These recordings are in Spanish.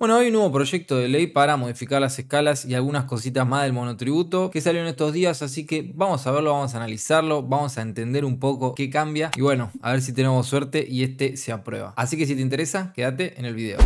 Bueno, hay un nuevo proyecto de ley para modificar las escalas y algunas cositas más del monotributo que salió en estos días, así que vamos a verlo, vamos a analizarlo, vamos a entender un poco qué cambia y bueno, a ver si tenemos suerte y este se aprueba. Así que si te interesa, quédate en el video.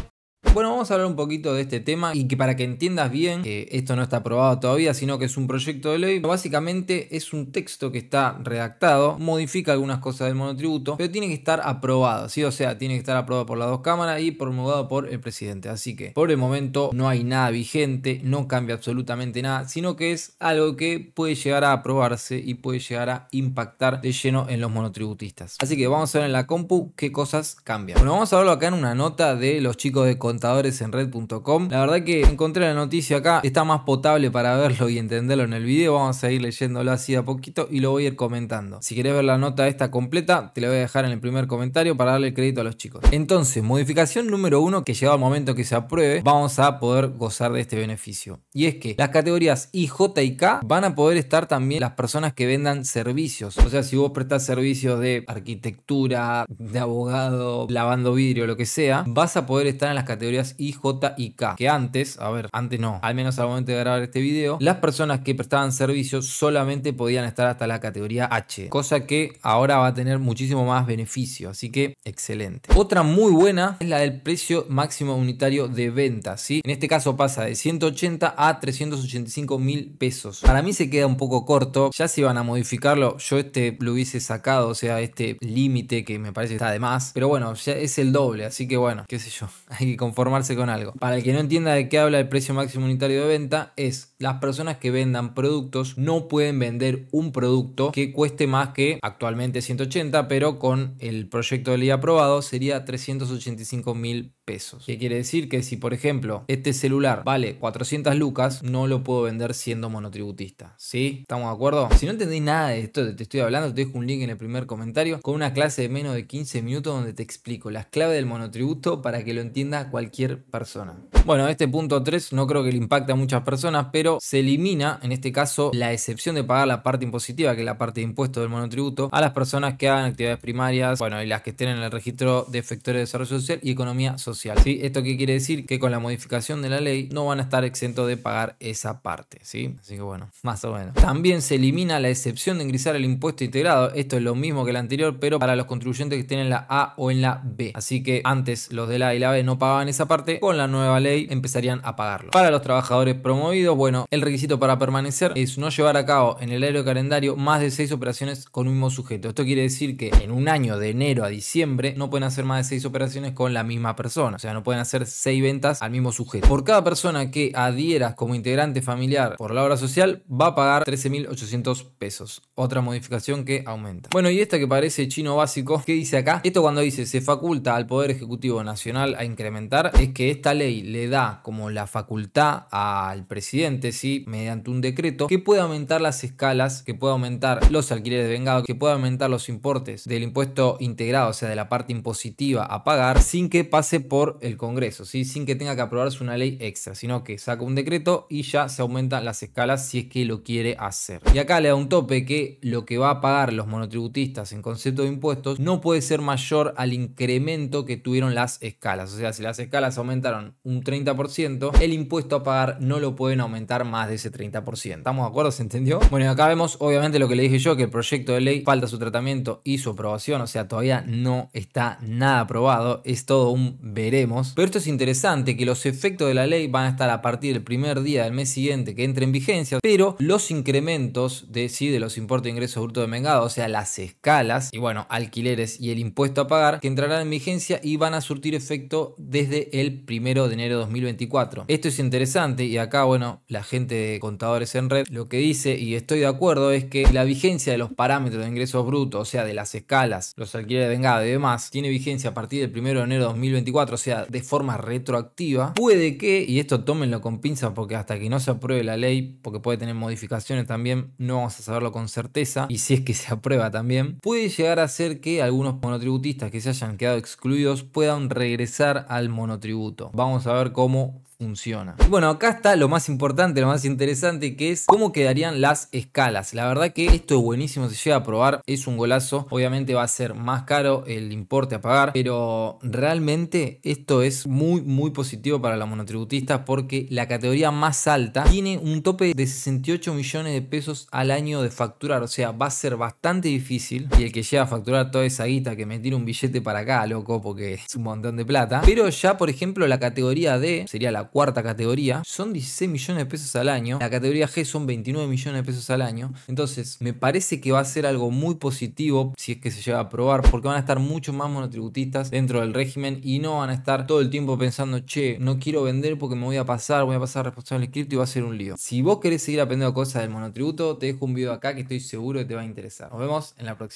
Bueno, vamos a hablar un poquito de este tema y que para que entiendas bien, esto no está aprobado todavía, sino que es un proyecto de ley. Básicamente es un texto que está redactado, modifica algunas cosas del monotributo, pero tiene que estar aprobado, ¿sí? O sea, tiene que estar aprobado por las dos cámaras y promulgado por el presidente. Así que por el momento no hay nada vigente, no cambia absolutamente nada, sino que es algo que puede llegar a aprobarse y puede llegar a impactar de lleno en los monotributistas. Así que vamos a ver en la compu qué cosas cambian. Bueno, vamos a verlo acá en una nota de los chicos de Contra en red.com. La verdad que encontré la noticia acá, está más potable para verlo y entenderlo en el vídeo Vamos a ir leyéndolo así a poquito y lo voy a ir comentando. Si querés ver la nota esta completa, te la voy a dejar en el primer comentario para darle crédito a los chicos. Entonces, modificación número uno que llega el momento que se apruebe, vamos a poder gozar de este beneficio. Y es que las categorías J y K van a poder estar también las personas que vendan servicios. O sea, si vos prestás servicios de arquitectura, de abogado, lavando vidrio, lo que sea, vas a poder estar en las categorías categorías J y K. Que antes, a ver, antes no, al menos al momento de grabar este video, las personas que prestaban servicios solamente podían estar hasta la categoría H, cosa que ahora va a tener muchísimo más beneficio, así que excelente. Otra muy buena es la del precio máximo unitario de venta, ¿sí? En este caso pasa de 180 a 385 mil pesos. Para mí se queda un poco corto, ya si van a modificarlo, yo este lo hubiese sacado, o sea, este límite que me parece está de más, pero bueno, ya es el doble, así que bueno, qué sé yo, hay que conformar con algo. Para el que no entienda de qué habla el precio máximo unitario de venta, es las personas que vendan productos no pueden vender un producto que cueste más que actualmente 180, pero con el proyecto de ley aprobado sería 385 mil pesos. ¿Qué quiere decir? Que si, por ejemplo, este celular vale 400 lucas, no lo puedo vender siendo monotributista. ¿Sí? ¿Estamos de acuerdo? Si no entendéis nada de esto, te estoy hablando, te dejo un link en el primer comentario con una clase de menos de 15 minutos donde te explico las claves del monotributo para que lo entienda cualquier persona. Bueno, este punto 3 no creo que le impacte a muchas personas, pero se elimina, en este caso, la excepción de pagar la parte impositiva, que es la parte de impuesto del monotributo, a las personas que hagan actividades primarias, bueno, y las que estén en el registro de efectores de desarrollo social y economía social. ¿sí? ¿Esto qué quiere decir? Que con la modificación de la ley no van a estar exentos de pagar esa parte, ¿sí? Así que bueno, más o menos. También se elimina la excepción de ingresar el impuesto integrado. Esto es lo mismo que el anterior, pero para los contribuyentes que estén en la A o en la B. Así que antes los de la A y la B no pagaban esa parte, con la nueva ley empezarían a pagarlo. Para los trabajadores promovidos, bueno, el requisito para permanecer es no llevar a cabo en el año calendario más de seis operaciones con un mismo sujeto. Esto quiere decir que en un año de enero a diciembre no pueden hacer más de seis operaciones con la misma persona. O sea, no pueden hacer seis ventas al mismo sujeto. Por cada persona que adhieras como integrante familiar por la obra social va a pagar 13.800 pesos. Otra modificación que aumenta. Bueno, y esta que parece chino básico, ¿qué dice acá? Esto cuando dice se faculta al Poder Ejecutivo Nacional a incrementar es que esta ley le da como la facultad al presidente mediante un decreto que pueda aumentar las escalas, que pueda aumentar los alquileres de vengado, que pueda aumentar los importes del impuesto integrado, o sea, de la parte impositiva a pagar, sin que pase por el Congreso, ¿sí? sin que tenga que aprobarse una ley extra, sino que saca un decreto y ya se aumentan las escalas si es que lo quiere hacer. Y acá le da un tope que lo que va a pagar los monotributistas en concepto de impuestos no puede ser mayor al incremento que tuvieron las escalas. O sea, si las escalas aumentaron un 30%, el impuesto a pagar no lo pueden aumentar más de ese 30%. ¿Estamos de acuerdo? ¿Se entendió? Bueno, y acá vemos obviamente lo que le dije yo, que el proyecto de ley falta su tratamiento y su aprobación, o sea, todavía no está nada aprobado, es todo un veremos. Pero esto es interesante, que los efectos de la ley van a estar a partir del primer día del mes siguiente que entre en vigencia, pero los incrementos de sí de los importes de ingresos brutos de mengado, o sea, las escalas y bueno, alquileres y el impuesto a pagar, que entrarán en vigencia y van a surtir efecto desde el primero de enero de 2024. Esto es interesante y acá, bueno, las gente de contadores en red, lo que dice, y estoy de acuerdo, es que la vigencia de los parámetros de ingresos brutos, o sea, de las escalas, los alquileres de vengado y demás, tiene vigencia a partir del 1 de enero de 2024, o sea, de forma retroactiva, puede que, y esto tómenlo con pinzas porque hasta que no se apruebe la ley, porque puede tener modificaciones también, no vamos a saberlo con certeza, y si es que se aprueba también, puede llegar a ser que algunos monotributistas que se hayan quedado excluidos puedan regresar al monotributo. Vamos a ver cómo funciona. Y bueno, acá está lo más importante, lo más interesante, que es cómo quedarían las escalas. La verdad que esto es buenísimo, se llega a probar, es un golazo. Obviamente va a ser más caro el importe a pagar, pero realmente esto es muy, muy positivo para la monotributistas. porque la categoría más alta tiene un tope de 68 millones de pesos al año de facturar. O sea, va a ser bastante difícil y el que llega a facturar toda esa guita que me tira un billete para acá, loco, porque es un montón de plata. Pero ya, por ejemplo, la categoría D sería la cuarta categoría, son 16 millones de pesos al año. La categoría G son 29 millones de pesos al año. Entonces, me parece que va a ser algo muy positivo si es que se llega a aprobar, porque van a estar muchos más monotributistas dentro del régimen y no van a estar todo el tiempo pensando, che, no quiero vender porque me voy a pasar, voy a pasar responsable cripto y va a ser un lío. Si vos querés seguir aprendiendo cosas del monotributo, te dejo un video acá que estoy seguro que te va a interesar. Nos vemos en la próxima.